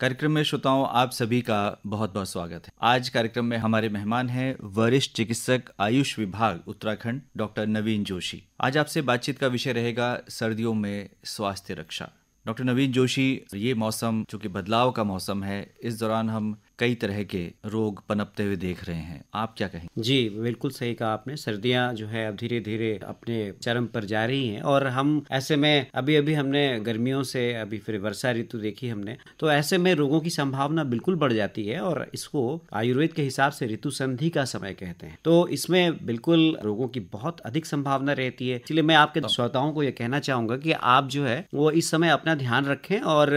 कार्यक्रम में श्रोताओं आप सभी का बहुत बहुत स्वागत है आज कार्यक्रम में हमारे मेहमान हैं वरिष्ठ चिकित्सक आयुष विभाग उत्तराखंड डॉक्टर नवीन जोशी आज आपसे बातचीत का विषय रहेगा सर्दियों में स्वास्थ्य रक्षा डॉक्टर नवीन जोशी ये मौसम चूंकि बदलाव का मौसम है इस दौरान हम कई तरह के रोग पनपते हुए देख रहे हैं आप क्या कहें जी बिल्कुल सही कहा आपने सर्दियां जो है अब धीरे धीरे अपने चरम पर जा रही हैं और हम ऐसे में अभी अभी हमने गर्मियों से अभी फिर वर्षा ऋतु देखी हमने तो ऐसे में रोगों की संभावना बिल्कुल बढ़ जाती है और इसको आयुर्वेद के हिसाब से ऋतु संधि का समय कहते हैं तो इसमें बिल्कुल रोगों की बहुत अधिक संभावना रहती है इसलिए मैं आपके तो श्रोताओं को यह कहना चाहूंगा कि आप जो है वो इस समय अपना ध्यान रखें और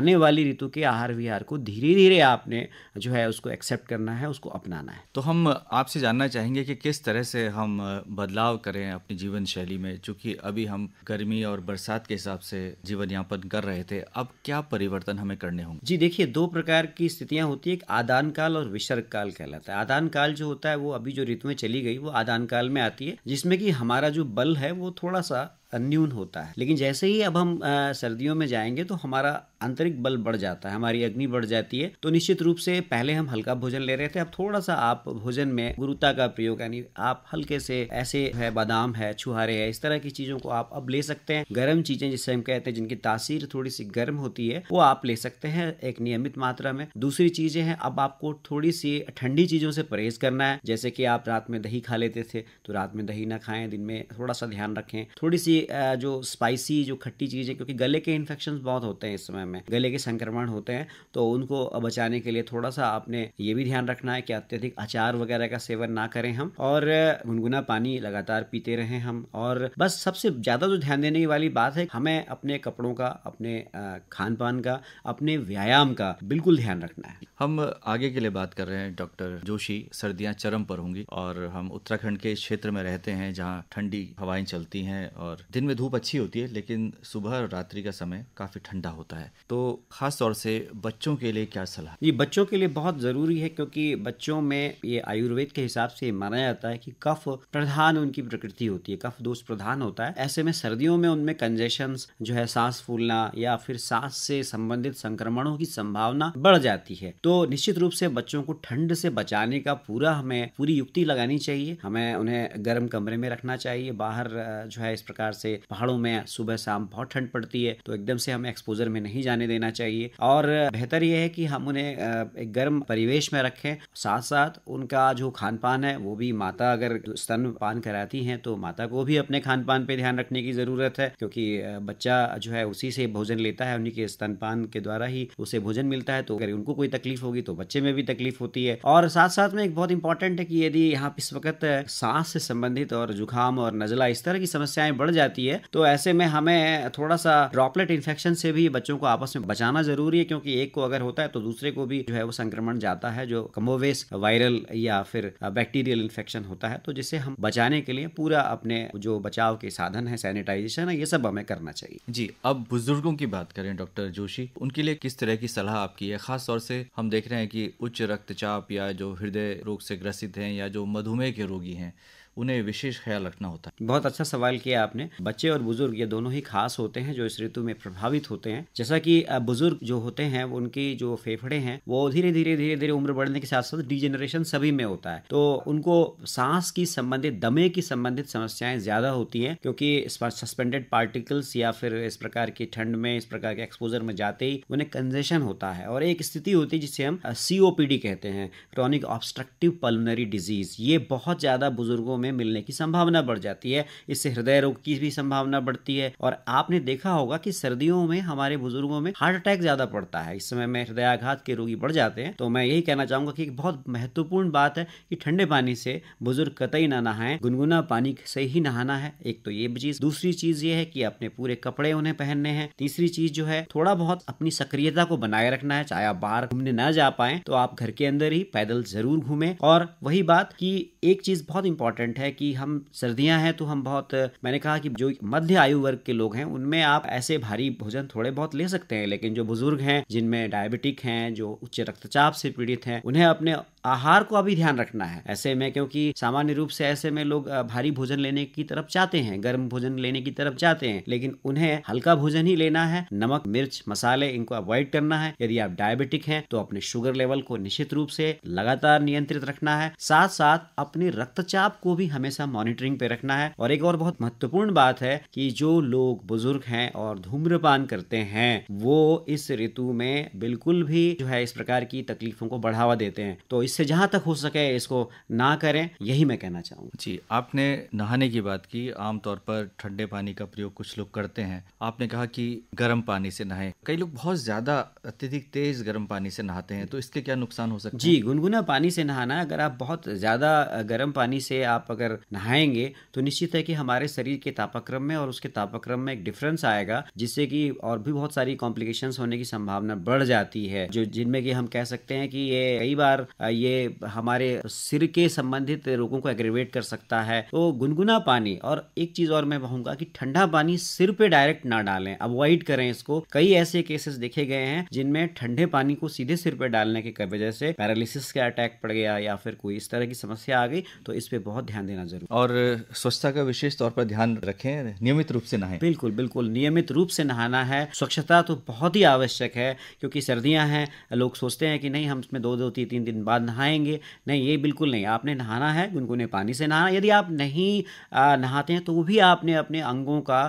आने वाली ऋतु के आहार विहार को धीरे धीरे आपने जो है उसको एक्सेप्ट करना है उसको अपनाना है तो हम आपसे जानना चाहेंगे कि किस तरह से हम बदलाव करें अपनी जीवन शैली में चूंकि अभी हम गर्मी और बरसात के हिसाब से जीवन यापन कर रहे थे अब क्या परिवर्तन हमें करने होंगे जी देखिए दो प्रकार की स्थितियाँ होती है एक आदान काल और विसर्ग काल कहलाता है आदान काल जो होता है वो अभी जो ऋतुएं चली गई वो आदान काल में आती है जिसमें कि हमारा जो बल है वो थोड़ा सा न्यून होता है लेकिन जैसे ही अब हम आ, सर्दियों में जाएंगे तो हमारा आंतरिक बल बढ़ जाता है हमारी अग्नि बढ़ जाती है तो निश्चित रूप से पहले हम हल्का भोजन ले रहे थे अब थोड़ा सा आप भोजन में गुरुता का प्रयोग यानी आप हल्के से ऐसे है बादाम है छुहारे है इस तरह की चीजों को आप अब ले सकते हैं गर्म चीजें जिससे हम कहते हैं जिनकी तासीर थोड़ी सी गर्म होती है वो आप ले सकते हैं एक नियमित मात्रा में दूसरी चीजें हैं अब आपको थोड़ी सी ठंडी चीजों से परहेज करना है जैसे कि आप रात में दही खा लेते थे तो रात में दही ना खाएं दिन में थोड़ा सा ध्यान रखें थोड़ी सी जो स्पाइसी जो खट्टी चीज़ें क्योंकि गले के इन्फेक्शन बहुत होते हैं इस समय में गले के संक्रमण होते हैं तो उनको बचाने के लिए थोड़ा सा आपने ये भी ध्यान रखना है कि अत्यधिक अचार वगैरह का सेवन ना करें हम और गुनगुना पानी लगातार पीते रहें हम और बस सबसे ज़्यादा जो ध्यान देने वाली बात है हमें अपने कपड़ों का अपने खान पान का अपने व्यायाम का बिल्कुल ध्यान रखना है हम आगे के लिए बात कर रहे हैं डॉक्टर जोशी सर्दियां चरम पर होंगी और हम उत्तराखंड के क्षेत्र में रहते हैं जहाँ ठंडी हवाएं चलती हैं और दिन में धूप अच्छी होती है लेकिन सुबह और रात्रि का समय काफ़ी ठंडा होता है तो ख़ास तौर से बच्चों के लिए क्या सलाह ये बच्चों के लिए बहुत ज़रूरी है क्योंकि बच्चों में ये आयुर्वेद के हिसाब से माना जाता है कि कफ प्रधान उनकी प्रकृति होती है कफ दोष प्रधान होता है ऐसे में सर्दियों में उनमें कंजेशन जो है सांस फूलना या फिर सांस से संबंधित संक्रमणों की संभावना बढ़ जाती है तो निश्चित रूप से बच्चों को ठंड से बचाने का पूरा हमें पूरी युक्ति लगानी चाहिए हमें उन्हें गर्म कमरे में रखना चाहिए बाहर जो है इस प्रकार से पहाड़ों में सुबह शाम बहुत ठंड पड़ती है तो एकदम से हमें एक्सपोजर में नहीं जाने देना चाहिए और बेहतर यह है कि हम उन्हें एक गर्म परिवेश में रखें साथ साथ उनका जो खान पान है वो भी माता अगर स्तनपान कराती हैं तो माता को भी अपने खान पान पर ध्यान रखने की ज़रूरत है क्योंकि बच्चा जो है उसी से भोजन लेता है उन्हीं के स्तनपान के द्वारा ही उसे भोजन मिलता है तो अगर उनको कोई तकलीफ होगी तो बच्चे में भी तकलीफ होती है और साथ साथ में एक बहुत इंपॉर्टेंट है कि यदि यहाँ इस वक्त सांस से संबंधित और जुकाम और नजला इस तरह की समस्याएं बढ़ जाती जाती है तो ऐसे में हमें थोड़ा सा ड्रॉपलेट इन्फेक्शन से भी बच्चों को आपस में बचाना जरूरी है क्योंकि एक को अगर होता है तो दूसरे को भी जो है वो संक्रमण जाता है जो कमोवेस वायरल या फिर बैक्टीरियल इन्फेक्शन होता है तो जिसे हम बचाने के लिए पूरा अपने जो बचाव के साधन है सैनिटाइजेशन है ये सब हमें करना चाहिए जी अब बुजुर्गों की बात करें डॉक्टर जोशी उनके लिए किस तरह की सलाह आपकी है खास तौर से हम देख रहे हैं कि उच्च रक्तचाप या जो हृदय रोग से ग्रसित हैं या जो मधुमेह के रोगी हैं उन्हें विशेष ख्याल रखना होता है बहुत अच्छा सवाल किया आपने बच्चे और बुजुर्ग ये दोनों ही खास होते हैं जो इस ऋतु में प्रभावित होते हैं जैसा कि बुजुर्ग जो होते हैं उनकी जो फेफड़े हैं वो धीरे धीरे धीरे धीरे उम्र बढ़ने के साथ साथ डिजेनरेशन सभी में होता है तो उनको सांस की संबंधित दमे की संबंधित समस्याएं ज्यादा होती है क्योंकि सस्पेंडेड पार्टिकल्स या फिर इस प्रकार की ठंड में इस प्रकार के एक्सपोजर में जाते ही उन्हें कंजेशन होता है और एक स्थिति होती है जिसे हम सीओपीडी कहते हैं क्रॉनिक ऑब्स्ट्रक्टिव पल्मोनरी डिजीज ये बहुत ज्यादा बुजुर्गों में मिलने की संभावना बढ़ जाती है इससे हृदय रोग की भी संभावना बढ़ती है और आपने देखा होगा कि सर्दियों में हमारे बुजुर्गों में हार्ट अटैक ज्यादा पड़ता है इस समय में हृदयाघात के रोगी बढ़ जाते हैं तो मैं यही कहना चाहूंगा कि बहुत महत्वपूर्ण बात है कि ठंडे पानी से बुजुर्ग कतई ना नहाए गुनगुना पानी से ही नहाना है एक तो ये चीज दूसरी चीज ये है कि अपने पूरे कपड़े उन्हें पहनने हैं तीसरी चीज जो है थोड़ा बहुत अपनी सक्रियता को बनाए रखना है चाहे आप बाहर घूमने ना जा पाए तो आप घर के अंदर ही पैदल जरूर घूमें और वही बात की एक चीज बहुत इंपॉर्टेंट इम्पोर्टेंट है कि हम सर्दियां हैं तो हम बहुत मैंने कहा कि जो मध्य आयु वर्ग के लोग हैं उनमें आप ऐसे भारी भोजन थोड़े बहुत ले सकते हैं लेकिन जो बुजुर्ग हैं जिनमें डायबिटिक हैं जो उच्च रक्तचाप से पीड़ित हैं उन्हें अपने आहार को अभी ध्यान रखना है ऐसे में क्योंकि सामान्य रूप से ऐसे में लोग भारी भोजन लेने की तरफ जाते हैं गर्म भोजन लेने की तरफ जाते हैं लेकिन उन्हें हल्का भोजन ही लेना है नमक मिर्च मसाले इनको अवॉइड करना है यदि आप डायबिटिक हैं तो अपने शुगर लेवल को निश्चित रूप से लगातार नियंत्रित रखना है साथ साथ अपने रक्तचाप को भी हमेशा मॉनिटरिंग पे रखना है और एक और बहुत महत्वपूर्ण बात है कि जो लोग बुजुर्ग हैं और धूम्रपान करते हैं वो इस ऋतु में बिल्कुल भी जो है इस प्रकार की तकलीफों को बढ़ावा देते हैं तो इससे जहाँ तक हो सके इसको ना करें यही मैं कहना चाहूँगा जी आपने नहाने की बात की आमतौर पर ठंडे पानी का प्रयोग कुछ लोग करते हैं आपने कहा कि गर्म पानी से नहाएं कई लोग बहुत ज़्यादा अत्यधिक तेज़ गर्म पानी से नहाते हैं तो इसके क्या नुकसान हो सकते जी गुनगुना पानी से नहाना अगर आप बहुत ज़्यादा गर्म पानी से आप अगर नहाएंगे तो निश्चित है कि हमारे शरीर के तापक्रम में और उसके तापक्रम में एक डिफरेंस आएगा जिससे कि और भी बहुत सारी कॉम्प्लिकेशन होने की संभावना बढ़ जाती है जो जिनमें कि हम कह सकते हैं कि ये कई बार ये ये हमारे सिर के संबंधित रोगों को एग्रीवेट कर सकता है तो गुनगुना पानी और एक चीज और मैं कहूंगा कि ठंडा पानी सिर पे डायरेक्ट ना डालें अवॉइड करें इसको कई ऐसे केसेस देखे गए हैं जिनमें ठंडे पानी को सीधे सिर पे डालने के वजह से पैरालिसिस का अटैक पड़ गया या फिर कोई इस तरह की समस्या आ गई तो इस पर बहुत ध्यान देना जरूरी और स्वच्छता का विशेष तौर पर ध्यान रखें नियमित रूप से नहाएं बिल्कुल बिल्कुल नियमित रूप से नहाना है स्वच्छता तो बहुत ही आवश्यक है क्योंकि सर्दियां हैं लोग सोचते हैं कि नहीं हम इसमें दो दो तीन तीन दिन बाद नहाएंगे नहीं ये बिल्कुल नहीं आपने नहाना है गुनगुने पानी से नहाना यदि आप नहीं नहाते हैं तो भी आपने अपने अंगों का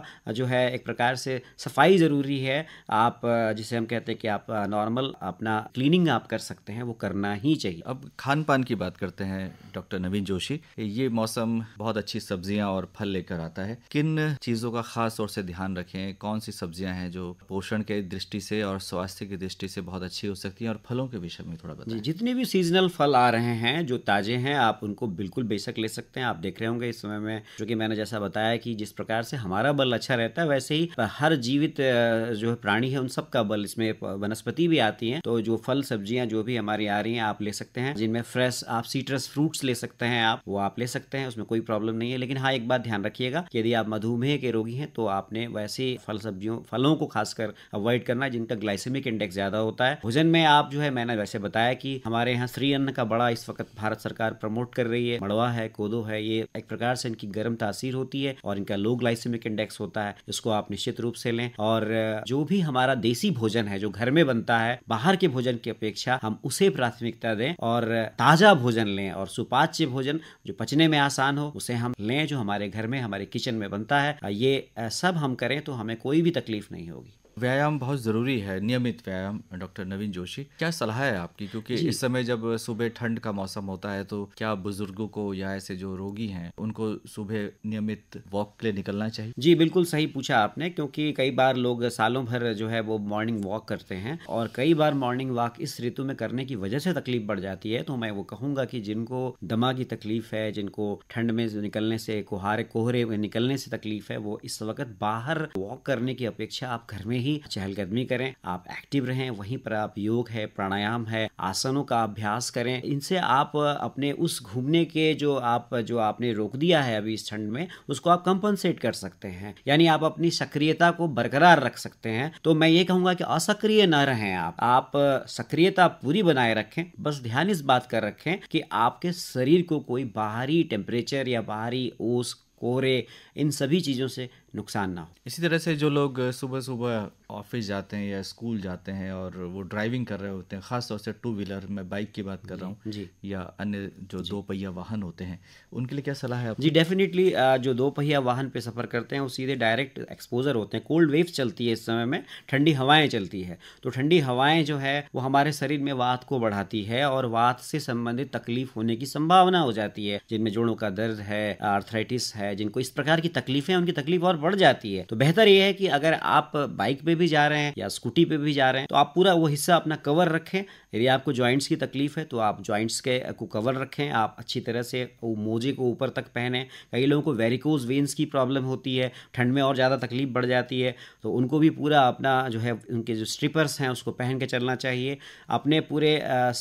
जो है एक प्रकार से सफाई ज़रूरी है आप जिसे हम कहते हैं कि आप नॉर्मल अपना क्लीनिंग आप कर सकते हैं वो करना ही चाहिए अब खान पान की बात करते हैं डॉक्टर नवीन जोशी ये मौसम बहुत अच्छी सब्जियां और फल लेकर आता है किन चीज़ों का खास तौर से ध्यान रखें कौन सी सब्जियां हैं जो पोषण के दृष्टि से और स्वास्थ्य की दृष्टि से बहुत अच्छी हो सकती हैं और फलों के विषय में थोड़ा बताएं जितने भी सीजनल फल आ रहे हैं जो ताज़े हैं आप उनको बिल्कुल बेशक ले सकते हैं आप देख रहे होंगे इस समय में जो कि मैंने जैसा बताया कि जिस प्रकार से हमारा बल अच्छा रहता है वैसे ही हर जीवित जो है प्राणी है उन सबका बल इसमें वनस्पति भी आती है तो जो फल सब्जियां जो भी हमारी आ रही है आप ले सकते हैं जिनमें फ्रेश आप सीट्रस फ्रूट्स ले सकते हैं आप वो आप ले सकते हैं उसमें कोई प्रॉब्लम नहीं है लेकिन हाँ एक बात ध्यान रखिएगा कि यदि आप मधुमेह के रोगी हैं तो आपने वैसे फल सब्जियों फलों को खासकर अवॉइड करना जिनका ग्लाइसेमिक इंडेक्स ज्यादा होता है भोजन में आप जो है मैंने वैसे बताया कि हमारे यहाँ श्री अन्न का बड़ा इस वक्त भारत सरकार प्रमोट कर रही है मड़वा है कोदो है ये एक प्रकार से इनकी गर्म तासीर होती है और इनका लो ग्लाइसेमिक इंडेक्स होता है इसको आप निश्चित रूप से लें और जो भी हमारा देसी भोजन है जो घर में बनता है बाहर के भोजन की अपेक्षा हम उसे प्राथमिकता दें और ताजा भोजन लें और सुपाच्य भोजन जो पचने में आसान हो उसे हम लें जो हमारे घर में हमारे किचन में बनता है ये सब हम करें तो हमें कोई भी तकलीफ नहीं होगी व्यायाम बहुत ज़रूरी है नियमित व्यायाम डॉक्टर नवीन जोशी क्या सलाह है आपकी क्योंकि इस समय जब सुबह ठंड का मौसम होता है तो क्या बुजुर्गों को या ऐसे जो रोगी हैं उनको सुबह नियमित वॉक के लिए निकलना चाहिए जी बिल्कुल सही पूछा आपने क्योंकि कई बार लोग सालों भर जो है वो मॉर्निंग वॉक करते हैं और कई बार मॉर्निंग वॉक इस ऋतु में करने की वजह से तकलीफ बढ़ जाती है तो मैं वो कहूंगा की जिनको दमा की तकलीफ है जिनको ठंड में निकलने से कोहारे कोहरे निकलने से तकलीफ है वो इस वक्त बाहर वॉक करने की अपेक्षा आप घर में ही चहलकदमी करें आप एक्टिव रहें वहीं पर आप योग है प्राणायाम है आसनों का अभ्यास करें इनसे आप अपने उस घूमने के जो आप जो आपने रोक दिया है अभी इस ठंड में उसको आप कंपनसेट कर सकते हैं यानी आप अपनी सक्रियता को बरकरार रख सकते हैं तो मैं ये कहूंगा कि असक्रिय न रहें आप आप सक्रियता पूरी बनाए रखें बस ध्यान इस बात कर रखें कि आपके शरीर को कोई बाहरी टेम्परेचर या बाहरी ओस कोहरे इन सभी चीज़ों से नुकसान ना हो इसी तरह से जो लोग सुबह सुबह ऑफिस जाते हैं या स्कूल जाते हैं और वो ड्राइविंग कर रहे होते हैं ख़ास तौर से टू व्हीलर मैं बाइक की बात कर रहा हूँ या अन्य जो दो पहिया वाहन होते हैं उनके लिए क्या सलाह है आपको? जी डेफिनेटली जो दो पहिया वाहन पे सफ़र करते हैं वो सीधे डायरेक्ट एक्सपोजर होते हैं कोल्ड वेव्स चलती है इस समय में ठंडी हवाएं चलती है तो ठंडी हवाएं जो है वो हमारे शरीर में वात को बढ़ाती है और वात से संबंधित तकलीफ होने की संभावना हो जाती है जिनमें जोड़ों का दर्द है आर्थराइटिस है जिनको इस प्रकार की तकलीफें उनकी तकलीफ और बढ़ जाती है तो बेहतर यह है कि अगर आप बाइक पे भी जा रहे हैं या स्कूटी पे भी जा रहे हैं तो आप पूरा वो हिस्सा अपना कवर रखें यदि आपको ज्वाइंट्स की तकलीफ है तो आप ज्वाइंट्स के को कवर रखें आप अच्छी तरह से वो मोजे को ऊपर तक पहने कई लोगों को वेरिकोज वेन्स की प्रॉब्लम होती है ठंड में और ज़्यादा तकलीफ बढ़ जाती है तो उनको भी पूरा अपना जो है उनके जो स्ट्रिपर्स हैं उसको पहन के चलना चाहिए अपने पूरे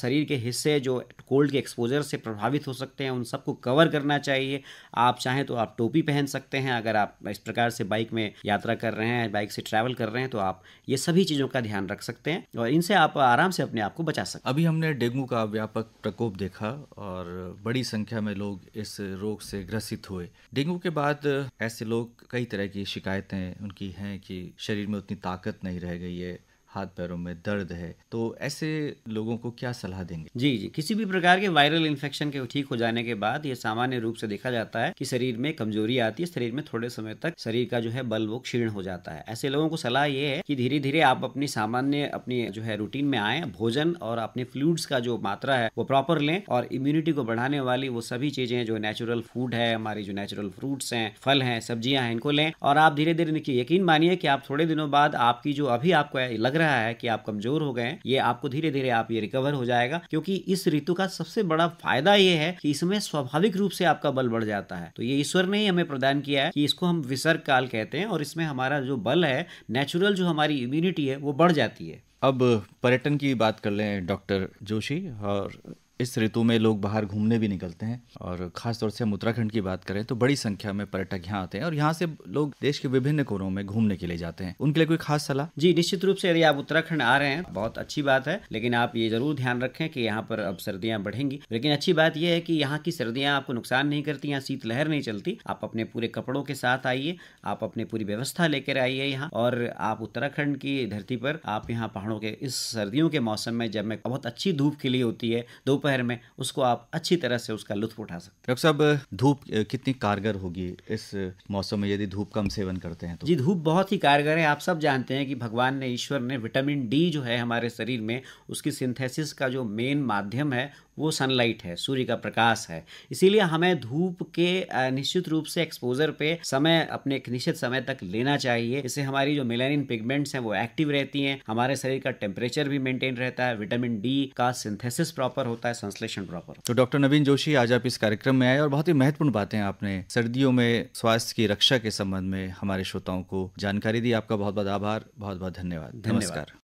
शरीर के हिस्से जो कोल्ड के एक्सपोजर से प्रभावित हो सकते हैं उन सबको कवर करना चाहिए आप चाहें तो आप टोपी पहन सकते हैं अगर आप इस प्रकार प्रकार से बाइक में यात्रा कर रहे हैं बाइक से ट्रैवल कर रहे हैं तो आप ये सभी चीज़ों का ध्यान रख सकते हैं और इनसे आप आराम से अपने आप को बचा सकते अभी हमने डेंगू का व्यापक प्रकोप देखा और बड़ी संख्या में लोग इस रोग से ग्रसित हुए डेंगू के बाद ऐसे लोग कई तरह की शिकायतें उनकी हैं कि शरीर में उतनी ताकत नहीं रह गई है हाथ पैरों में दर्द है तो ऐसे लोगों को क्या सलाह देंगे जी जी किसी भी प्रकार के वायरल इन्फेक्शन के ठीक हो जाने के बाद ये सामान्य रूप से देखा जाता है कि शरीर में कमजोरी आती है शरीर में थोड़े समय तक शरीर का जो है बल वो क्षीण हो जाता है ऐसे लोगों को सलाह ये है कि धीरे धीरे आप अपनी सामान्य अपनी जो है रूटीन में आए भोजन और अपने फ्लूड्स का जो मात्रा है वो प्रॉपर लें और इम्यूनिटी को बढ़ाने वाली वो सभी चीजें जो नेचुरल फूड है हमारी जो नेचुरल फ्रूट्स हैं फल हैं सब्जियां हैं इनको लें और आप धीरे धीरे यकीन मानिए कि आप थोड़े दिनों बाद आपकी जो अभी आपको लग रहा है कि आप कमजोर हो गए हैं ये आपको धीरे धीरे आप ये रिकवर हो जाएगा क्योंकि इस ऋतु का सबसे बड़ा फायदा ये है कि इसमें स्वाभाविक रूप से आपका बल बढ़ जाता है तो ये ईश्वर ने ही हमें प्रदान किया है कि इसको हम विसर्ग काल कहते हैं और इसमें हमारा जो बल है नेचुरल जो हमारी इम्यूनिटी है वो बढ़ जाती है अब पर्यटन की बात कर लें डॉक्टर जोशी और इस ऋतु में लोग बाहर घूमने भी निकलते हैं और ख़ासतौर से हम उत्तराखंड की बात करें तो बड़ी संख्या में पर्यटक यहाँ आते हैं और यहाँ से लोग देश के विभिन्न कोनों में घूमने के लिए जाते हैं उनके लिए कोई खास सलाह जी निश्चित रूप से यदि आप उत्तराखंड आ रहे हैं बहुत अच्छी बात है लेकिन आप ये जरूर ध्यान रखें कि यहाँ पर अब सर्दियां बढ़ेंगी लेकिन अच्छी बात यह है कि यहाँ की सर्दियाँ आपको नुकसान नहीं करती यहाँ शीतलहर नहीं चलती आप अपने पूरे कपड़ों के साथ आइए आप अपनी पूरी व्यवस्था लेकर आइए यहाँ और आप उत्तराखंड की धरती पर आप यहाँ पहाड़ों के इस सर्दियों के मौसम में जब मैं बहुत अच्छी धूप खिली होती है दोपहर दोपहर में उसको आप अच्छी तरह से उसका लुत्फ उठा सकते हैं डॉक्टर साहब धूप कितनी कारगर होगी इस मौसम में यदि धूप कम सेवन करते हैं तो जी धूप बहुत ही कारगर है आप सब जानते हैं कि भगवान ने ईश्वर ने विटामिन डी जो है हमारे शरीर में उसकी सिंथेसिस का जो मेन माध्यम है वो सनलाइट है सूर्य का प्रकाश है इसीलिए हमें धूप के निश्चित रूप से एक्सपोजर पे समय अपने एक निश्चित समय तक लेना चाहिए इससे हमारी जो मेलानिन पिगमेंट्स हैं वो एक्टिव रहती हैं हमारे शरीर का टेम्परेचर भी मेंटेन रहता है विटामिन डी का सिंथेसिस प्रॉपर होता है संश्लेषण प्रॉपर तो डॉक्टर नवीन जोशी आज आप इस कार्यक्रम में आए और बहुत ही महत्वपूर्ण बातें आपने सर्दियों में स्वास्थ्य की रक्षा के संबंध में हमारे श्रोताओं को जानकारी दी आपका बहुत बहुत आभार बहुत बहुत धन्यवाद नमस्कार